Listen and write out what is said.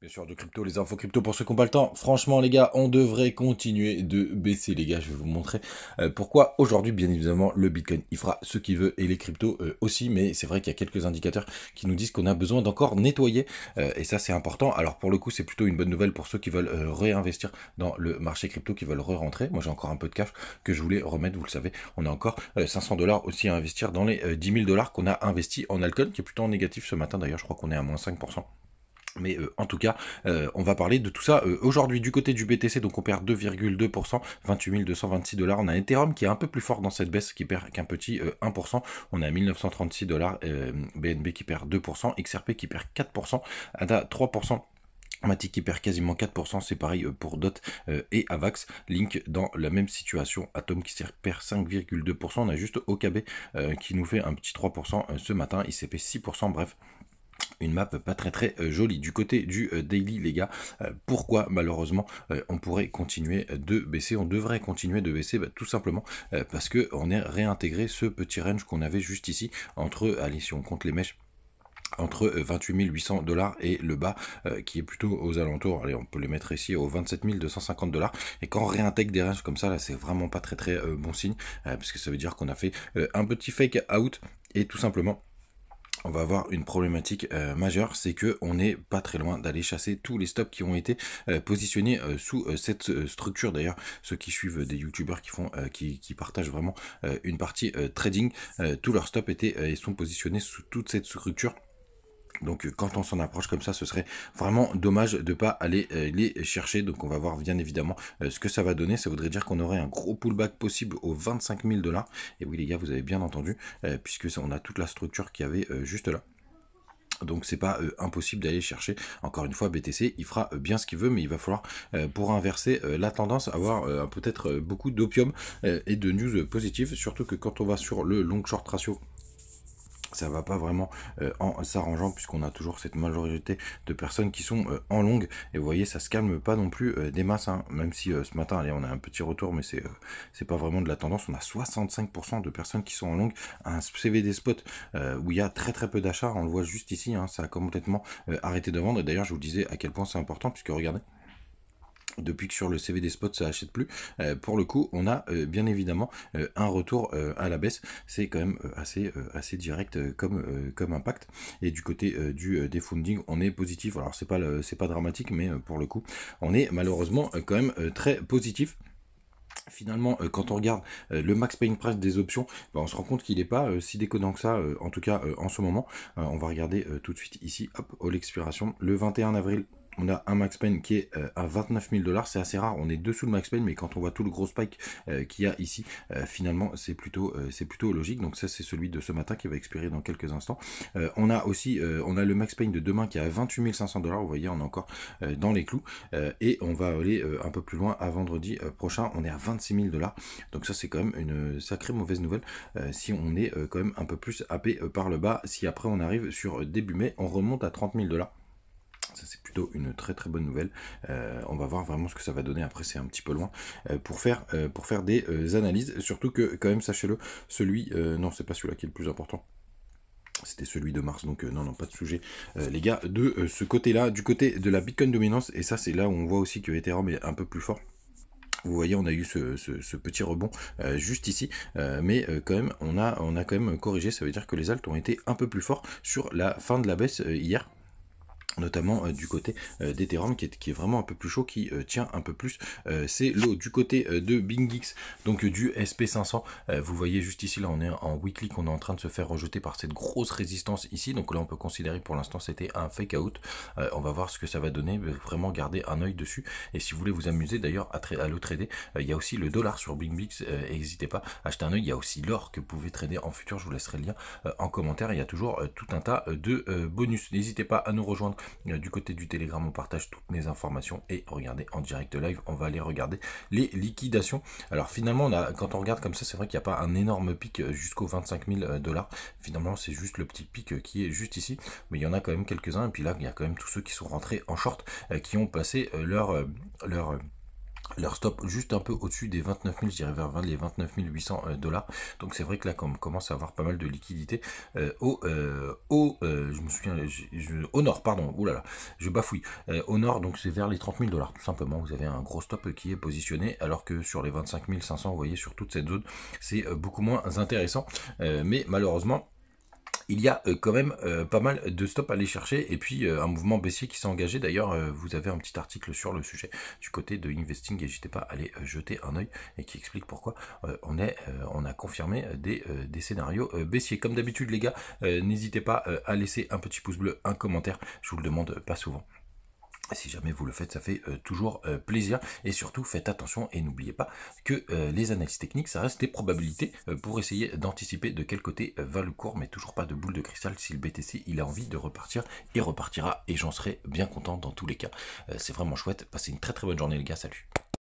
Bien sûr, de crypto, les infos crypto pour ceux qui n'ont pas le temps. Franchement, les gars, on devrait continuer de baisser, les gars. Je vais vous montrer euh, pourquoi aujourd'hui, bien évidemment, le Bitcoin, il fera ce qu'il veut et les cryptos euh, aussi. Mais c'est vrai qu'il y a quelques indicateurs qui nous disent qu'on a besoin d'encore nettoyer. Euh, et ça, c'est important. Alors, pour le coup, c'est plutôt une bonne nouvelle pour ceux qui veulent réinvestir dans le marché crypto, qui veulent re-rentrer. Moi, j'ai encore un peu de cash que je voulais remettre. Vous le savez, on a encore 500 dollars aussi à investir dans les 10 000 dollars qu'on a investi en Alcon, qui est plutôt négatif ce matin. D'ailleurs, je crois qu'on est à moins 5%. Mais euh, en tout cas, euh, on va parler de tout ça euh, aujourd'hui. Du côté du BTC, donc on perd 2,2%, 28 226 dollars. On a Ethereum qui est un peu plus fort dans cette baisse, qui perd qu'un petit 1%. On a 1936 dollars, BNB qui perd 2%, XRP qui perd 4%, ADA 3%. Matic qui perd quasiment 4%, c'est pareil pour DOT et AVAX. Link dans la même situation, Atom qui perd 5,2%, on a juste OKB qui nous fait un petit 3% ce matin, ICP 6%, bref une map pas très très euh, jolie du côté du euh, daily les gars euh, pourquoi malheureusement on pourrait continuer de baisser on devrait continuer de baisser bah, tout simplement parce que on est réintégré ce petit range qu'on avait juste ici entre allez si on compte les mèches entre 28 800 dollars et le bas qui est plutôt aux alentours, allez on peut les mettre ici aux 27 250 dollars et quand on réintègre des ranges comme ça là c'est vraiment pas très très bon signe parce que ça veut dire qu'on a fait un petit fake out et tout simplement on va avoir une problématique euh, majeure, c'est que on n'est pas très loin d'aller chasser tous les stops qui ont été euh, positionnés euh, sous cette structure. D'ailleurs, ceux qui suivent des youtubeurs qui font, qui, qui, partagent vraiment une partie trading, tous leurs stops étaient et sont positionnés sous toute cette structure. Donc euh, quand on s'en approche comme ça, ce serait vraiment dommage de ne pas aller euh, les chercher. Donc on va voir bien évidemment euh, ce que ça va donner. Ça voudrait dire qu'on aurait un gros pullback possible aux 25 000 dollars. Et oui les gars, vous avez bien entendu, puisque on a toute la structure qu'il y avait juste là. Donc c'est pas impossible d'aller chercher. Encore une fois, BTC, il fera bien ce qu'il veut, mais il va falloir pour inverser la tendance avoir peut-être beaucoup d'opium et de news positives. Surtout que quand on va sur le long short ratio ça va pas vraiment euh, en s'arrangeant puisqu'on a toujours cette majorité de personnes qui sont euh, en longue et vous voyez ça se calme pas non plus euh, des masses hein. même si ce matin allez on a un petit retour mais c'est c'est pas vraiment de la tendance on a 65% de personnes qui sont en longue un CVD spot où il y a très très peu d'achats on le voit juste ici hein, ça a complètement arrêté de vendre et d'ailleurs je vous disais à quel point c'est important puisque regardez depuis que sur le CVD Spot spots ça achète plus, euh, pour le coup on a euh, bien évidemment euh, un retour à la baisse, c'est quand même assez, assez direct comme, comme impact. Et du côté du defunding, on est positif, alors c'est pas, pas dramatique mais pour le coup on est malheureusement quand même très positif finalement, quand on regarde le max paying price des options, bah, on se rend compte qu'il n'est pas si déconnant que ça, en tout cas en ce moment. on va regarder tout de suite ici, hop, au l'expiration, le 21 avril on a un max pen qui est euh, à 29 000 dollars, c'est assez rare, on est dessous le max pen, mais quand on voit tout le gros spike euh, qu'il y a ici, euh, finalement c'est plutôt, c'est plutôt logique. Donc ça c'est celui de ce matin qui va expirer dans quelques instants. on a aussi on a le max pen de demain qui est à 28 500 dollars, vous voyez on est encore dans les clous, et on va aller un peu plus loin à vendredi prochain, on est à 26 000 dollars, donc ça c'est quand même une sacrée mauvaise nouvelle si on est quand même un peu plus happé par le bas, si après on arrive sur début mai, on remonte à 30 000 dollars ça c'est plutôt une très très bonne nouvelle. Euh, on va voir vraiment ce que ça va donner, après c'est un petit peu loin, euh, pour, faire, euh, pour faire des analyses. Surtout que quand même, sachez-le, celui, non c'est pas celui-là qui est le plus important, c'était celui de mars, donc non, non, pas de sujet, les gars, de ce côté-là, du côté de la Bitcoin dominance, et ça, c'est là où on voit aussi que Ethereum est un peu plus fort. Vous voyez, on a eu ce, petit rebond juste ici, mais quand même, on a, on a quand même corrigé. Ça veut dire que les altes ont été un peu plus forts sur la fin de la baisse hier notamment euh, du côté euh, d'Ethereum qui est, qui est vraiment un peu plus chaud, qui euh, tient un peu plus c'est l'eau. Du côté de BingX, donc du SP500, vous voyez juste ici, là on est en weekly qu'on est en train de se faire rejeter par cette grosse résistance ici, donc là on peut considérer pour l'instant c'était un fake out, on va voir ce que ça va donner, vraiment garder un œil dessus, et si vous voulez vous amuser d'ailleurs à, le trader, il y a aussi le dollar sur BingX, n'hésitez pas à acheter un oeil, il y a aussi l'or que vous pouvez trader en futur, je vous laisserai le lien en commentaire, il y a toujours tout un tas de bonus, n'hésitez pas à nous rejoindre euh, du côté du Telegram, on partage toutes mes informations et regardez en direct live, on va aller regarder les liquidations. Alors finalement, on quand on regarde comme ça, c'est vrai qu'il n'y a pas un énorme pic euh, jusqu'aux 25 000 euh, dollars. Finalement, c'est juste le petit pic qui est juste ici, mais il y en a quand même quelques-uns. Et puis là, il y a quand même tous ceux qui sont rentrés en short, qui ont passé leur leur leur stop juste un peu au-dessus des 29 000, je dirais vers les 29 800 euh, dollars. Donc c'est vrai que là, on commence à avoir pas mal de liquidités euh, au, euh, au je me souviens, au nord, pardon, oulala, je bafouille. au nord, donc c'est vers les 30 000 dollars, tout simplement. Vous avez un gros stop qui est positionné, alors que sur les 25 500, vous voyez, sur toute cette zone, c'est beaucoup moins intéressant. mais malheureusement, il y a euh, quand même euh, pas mal de stops à aller chercher et puis euh, un mouvement baissier qui s'est engagé. D'ailleurs, vous avez un petit article sur le sujet du côté de Investing, n'hésitez pas à aller jeter un oeil et qui explique pourquoi on, est, on a confirmé des, des scénarios baissiers. Comme d'habitude les gars, n'hésitez pas à laisser un petit pouce bleu, un commentaire, je vous le demande pas souvent. Si jamais vous le faites, ça fait euh, toujours euh, plaisir. Et surtout, faites attention et n'oubliez pas que euh, les analyses techniques, ça reste des probabilités pour essayer d'anticiper de quel côté va le cours, mais toujours pas de boule de cristal si le BTC il a envie de repartir, il repartira et j'en serai bien content dans tous les cas. c'est vraiment chouette. Passez une très très bonne journée les gars, salut